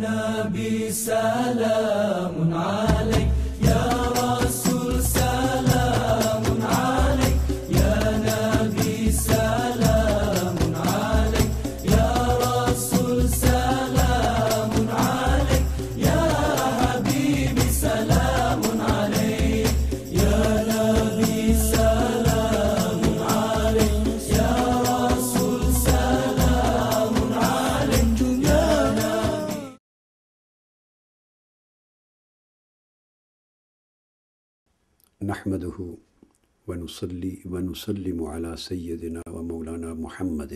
نبي سلام عليك نحمده ونصلي ونسلم على سيدنا ومولانا محمد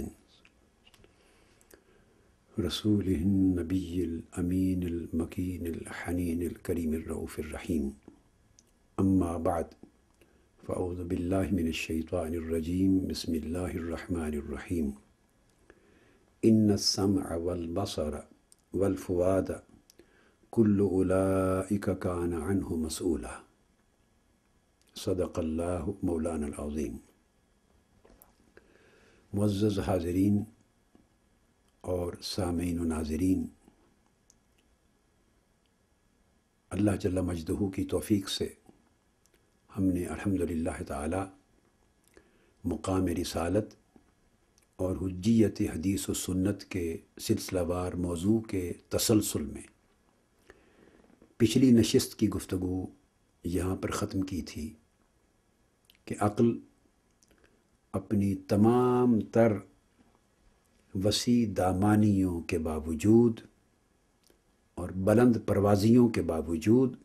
رسوله النبي الأمين المكين الحنين الكريم الرؤوف الرحيم أما بعد فأعوذ بالله من الشيطان الرجيم بسم الله الرحمن الرحيم إن السمع والبصر والفؤاد كل أولئك كان عنه مسؤولاً सदक़ल्लाह मौलान अज़ीम मज़ हाजरीन और सामीन नाजरीन अल्लाह जल्ला मजदहू की तौफीक से हमने अल्हम्दुलिल्लाह ताला मुकाम रिसालत और हज्जियत हदीस व सुन्नत के सिलसिलावार मौजू के तसलसल में पिछली नशस्त की गुफ्तु यहाँ पर ख़त्म की थी कि अक्ल अपनी तमाम तर वसी दामानियों के बावजूद और बुलंद परवाजियों के बावजूद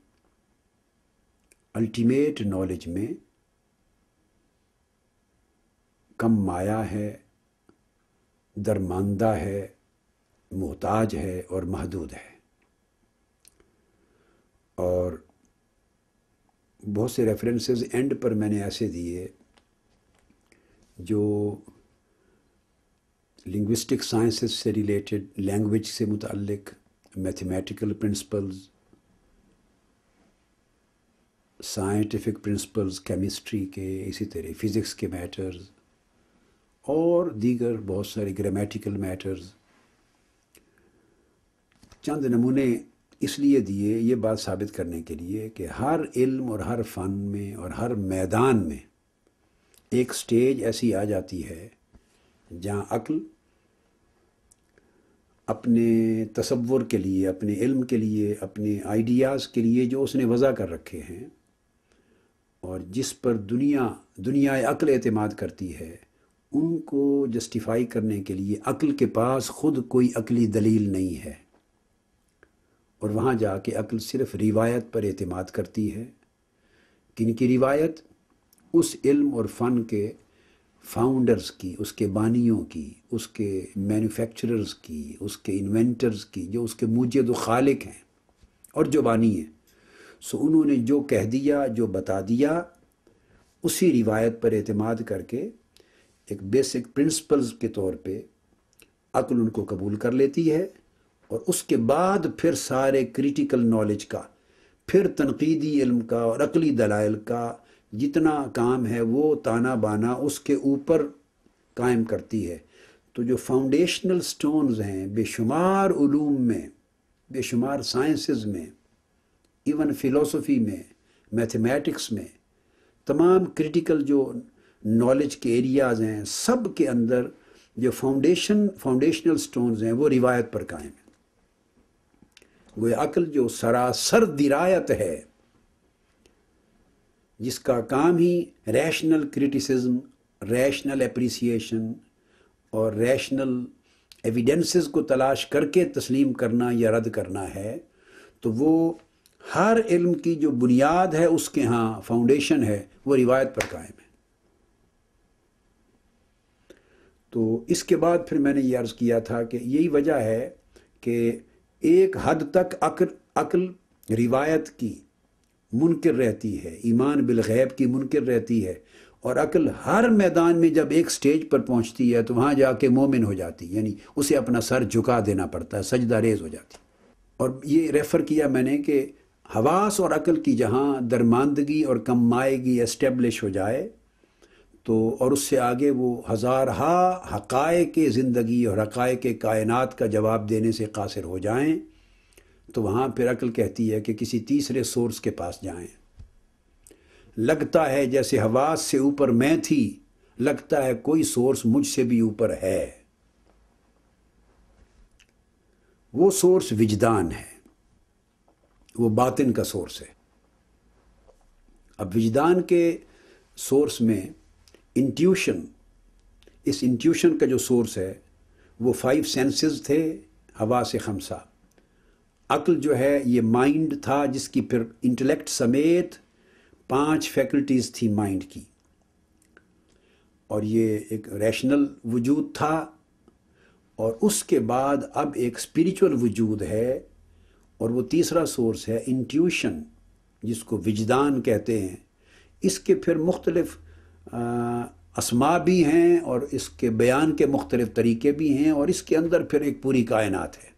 अल्टीमेट नॉलेज में कम माया है दरमानदा है मोहताज है और महदूद है और बहुत से रेफरेंसेस एंड पर मैंने ऐसे दिए जो लिंग्विस्टिक साइंसेस से रिलेटेड लैंग्वेज से मुतलक mathematical principles scientific principles chemistry के इसी तरह फिज़िक्स के मैटर्स और दीगर बहुत सारे ग्रामेटिकल मैटर्स चंद नमूने इसलिए दिए ये बात साबित करने के लिए कि हर इल्म और हर फ़न में और हर मैदान में एक स्टेज ऐसी आ जाती है जहाँ अक्ल अपने तसव्वुर के लिए अपने इल्म के लिए अपने आइडियाज़ के लिए जो उसने वज़ा कर रखे हैं और जिस पर दुनिया दुनिया अक्ल एतम करती है उनको जस्टिफाई करने के लिए अक्ल के पास ख़ुद कोई अकली दलील नहीं है और वहाँ जा के अक्ल सिर्फ रिवायत पर अतमाद करती है कि इनकी रिवायत उस इल्म और फ़न के फाउंडर्स की उसके बानियों की उसके मैन्युफैक्चरर्स की उसके इन्वेंटर्स की जो उसके मुजद खालिक हैं और जो बानी हैं सो उन्होंने जो कह दिया जो बता दिया उसी रिवायत पर अहतम करके एक बेसिक प्रिंसिपल्स के तौर पे अक्ल उनको कबूल कर लेती है और उसके बाद फिर सारे क्रिटिकल नॉलेज का फिर तनकीदी इल्म का और अकली दलाइल का जितना काम है वो ताना बाना उसके ऊपर कायम करती है तो जो फाउंडेशनल स्टोन्स हैं बेशुमार ूम में बेशुमार साइंसेस में इवन फिलोसफी में मैथमेटिक्स में तमाम क्रिटिकल जो नॉलेज के एरियाज़ हैं सब के अंदर जो फाउंडेशन फाउंडेशनल स्टोन्स हैं वो रिवायत पर कायम है वह अक़ल जो सरासर दिरायत है जिसका काम ही रैशनल क्रिटिसिज्म रैशनल एप्रिसिएशन और रैशनल एविडेंसेस को तलाश करके तस्लीम करना या रद्द करना है तो वो हर इल्म की जो बुनियाद है उसके यहाँ फाउंडेशन है वो रिवायत पर कायम है तो इसके बाद फिर मैंने ये अर्ज़ किया था कि यही वजह है कि एक हद तक अक्ल अकल रिवायत की मुनकर रहती है ईमान बिलगैब की मुनकर रहती है और अक्ल हर मैदान में जब एक स्टेज पर पहुंचती है तो वहाँ जाके मोमिन हो जाती है यानी उसे अपना सर झुका देना पड़ता है सजदा रेज हो जाती और ये रेफ़र किया मैंने कि हवास और अक़ल की जहाँ दरमानदगी और कम माएगी एस्टेब्लिश हो जाए तो और उससे आगे वो हज़ारहा हक़ाए के ज़िंदगी और हक़ाए के कायनात का जवाब देने से कासिर हो जाएं तो वहाँ फिर अक्ल कहती है कि किसी तीसरे सोर्स के पास जाएं लगता है जैसे हवास से ऊपर मैं थी लगता है कोई सोर्स मुझसे भी ऊपर है वो सोर्स विजदान है वो बातिन का सोर्स है अब विजदान के सोर्स में इंट्यूशन इस इंट्यूशन का जो सोर्स है वो फाइव सेंसेस थे हवा से खमसा अक्ल जो है ये माइंड था जिसकी फिर इंटेलेक्ट समेत पांच फैकल्टीज़ थी माइंड की और ये एक रैशनल वजूद था और उसके बाद अब एक स्पिरिचुअल वजूद है और वो तीसरा सोर्स है इंट्यूशन जिसको विजदान कहते हैं इसके फिर मुख्तलिफ़ असमा भी हैं और इसके बयान के मुख्तलिफ तरीके भी हैं और इसके अंदर फिर एक पूरी कायनात है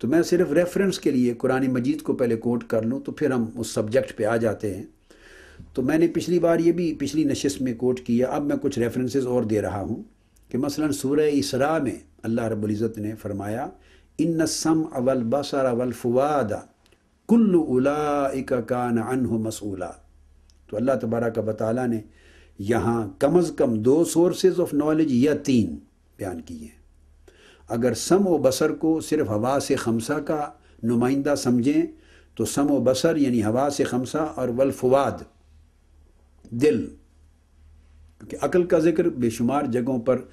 तो मैं सिर्फ रेफरेंस के लिए कुरान मजीद को पहले कोट कर लूँ तो फिर हम उस सब्जेक्ट पर आ जाते हैं तो मैंने पिछली बार ये भी पिछली नशस्त में कोट किया अब मैं कुछ रेफरेंसेज और दे रहा हूँ कि मसला सूर इसरा में अल्लाह रब्ज़त ने फरमाया इन सम अवल बसर अवल फुवादा कुल्ल उला कान अनह मसूला तो अल्लाह का बताला ने यहाँ कम अज़ कम दो सोर्सेज ऑफ नॉलेज या तीन बयान किए हैं अगर सम व बसर को सिर्फ हवा से खमसा का नुमाइंदा समझें तो सम व बसर यानी हवा से खमसा और वलफवाद दिल क्योंकि अकल का जिक्र बेशुमार जगहों पर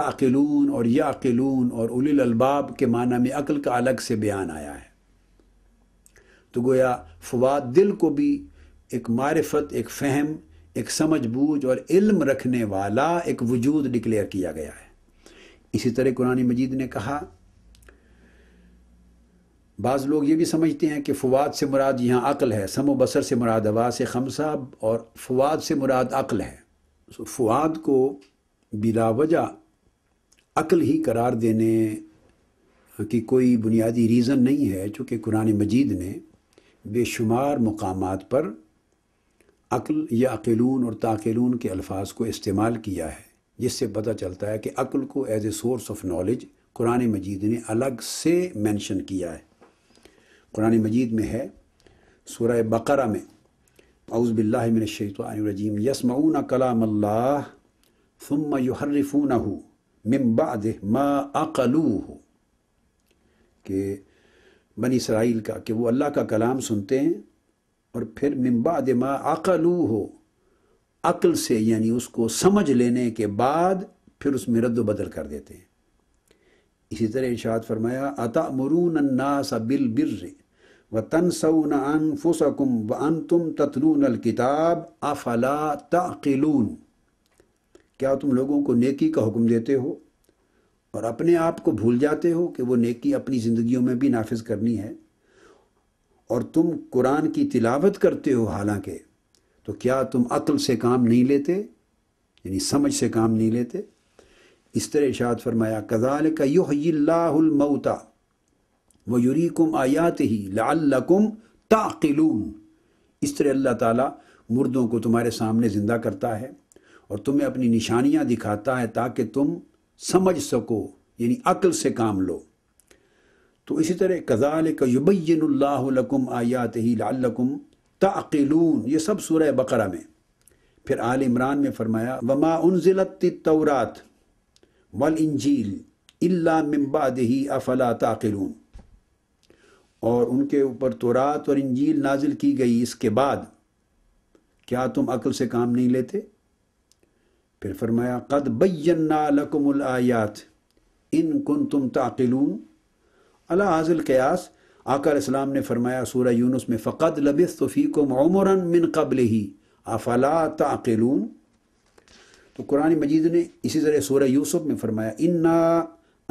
ताकिलून और याकिलून और उलिल अलबाब के माना में अकल का अलग से बयान आया है तो गोया फवाद दिल को भी एक मारफत एक फहम एक समझ बूझ और इल्म रखने वाला एक वजूद डिक्लेयर किया गया है इसी तरह कुरानी मजीद ने कहा बाज़ लोग ये भी समझते हैं कि फवाद से मुराद यहाँ अक़ल है समो बसर से मुराद से खमसा और फवाद से मुराद अक़ल है so, फवाद को बिलावजा अक़ल ही करार देने की कोई बुनियादी रीज़न नहीं है चूँकि कुरान मजीद ने बेशुमार मकाम पर अक्ल या अकेलून और ताकेलून के अल्फाज को इस्तेमाल किया है जिससे पता चलता है कि अक्ल को as a source of knowledge Quran Majeed ने अलग से मेंशन किया है कुरान मजीद में है सूरह बकरा में अउज़बिल्लाशतरजीम यसमऊन कलाम युहरफून हो मम्बाद मा अकलू हो कि बनी इसराइल का कि वो अल्लाह का कलाम सुनते हैं और फिर मिम्बा दिमा अकलू हो अकल से यानी उसको समझ लेने के बाद फिर उसमें रद्द बदल कर देते हैं इसी तरह इशाद फरमाया अता मरून नास बिल बिर व तनसऊन फुसकुम व अन तुम ततलून किताब अफला ताकिलून क्या तुम लोगों को नेकी का हुक्म देते हो और अपने आप को भूल जाते हो कि वो नेकी अपनी ज़िंदगियों में भी नाफिज करनी है और तुम कुरान की तिलावत करते हो हालांकि तो क्या तुम अक्ल से काम नहीं लेते यानी समझ से काम नहीं लेते इस तरह इशाद फरमाया कज़ाल का युहमता व युरीकुम आयात ही लाकुम ताकिलून इस तरह अल्लाह ताला मुर्दों को तुम्हारे सामने ज़िंदा करता है और तुम्हें अपनी निशानियाँ दिखाता है ताकि तुम समझ सको यानी अक्ल से काम लो तो इसी तरह कज़ाल कयुबैनकुम आयात ही लालकुम ताक़िलून ये सब सूरह बकरा में फिर आल इमरान में फरमाया वमा तौरात वल इंजील इल्ला ही अफला ताक़िलून और उनके ऊपर रात और इंजील नाजिल की गई इसके बाद क्या तुम अकल से काम नहीं लेते फिर फरमाया कद बैन्ना लकुमुल आयात इन कुन तुम ताक़िलून अला हाजिल कयास आकर इस्लाम ने फरमाया सूर यूनुस में फ़कत लबिस को ममरन मिन कबल ही अफला ताकिलून तो कुरान मजीद ने इसी तरह सूर यूसुफ में फरमाया इन्ना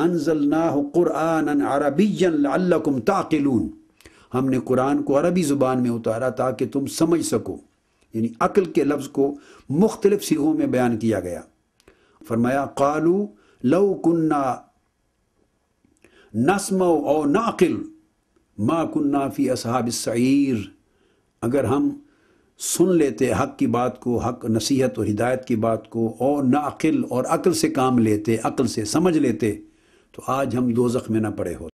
अनजलना क़ुरान अरबीकुम ताकिलून हमने कुरान को अरबी ज़ुबान में उतारा ताकि तुम समझ सको यानी अकल के लफ्ज़ को मुख्तलिफ़ सीखों में बयान किया गया फरमाया कलू लव कन्ना नस्म और नाकिल मा कुन्नाफ़ी असहाब सईर अगर हम सुन लेते हक की बात को हक नसीहत और हिदायत की बात को और नाकिल और अक्ल से काम लेते अक़ल से समझ लेते तो आज हम दोजख में ना पड़े होते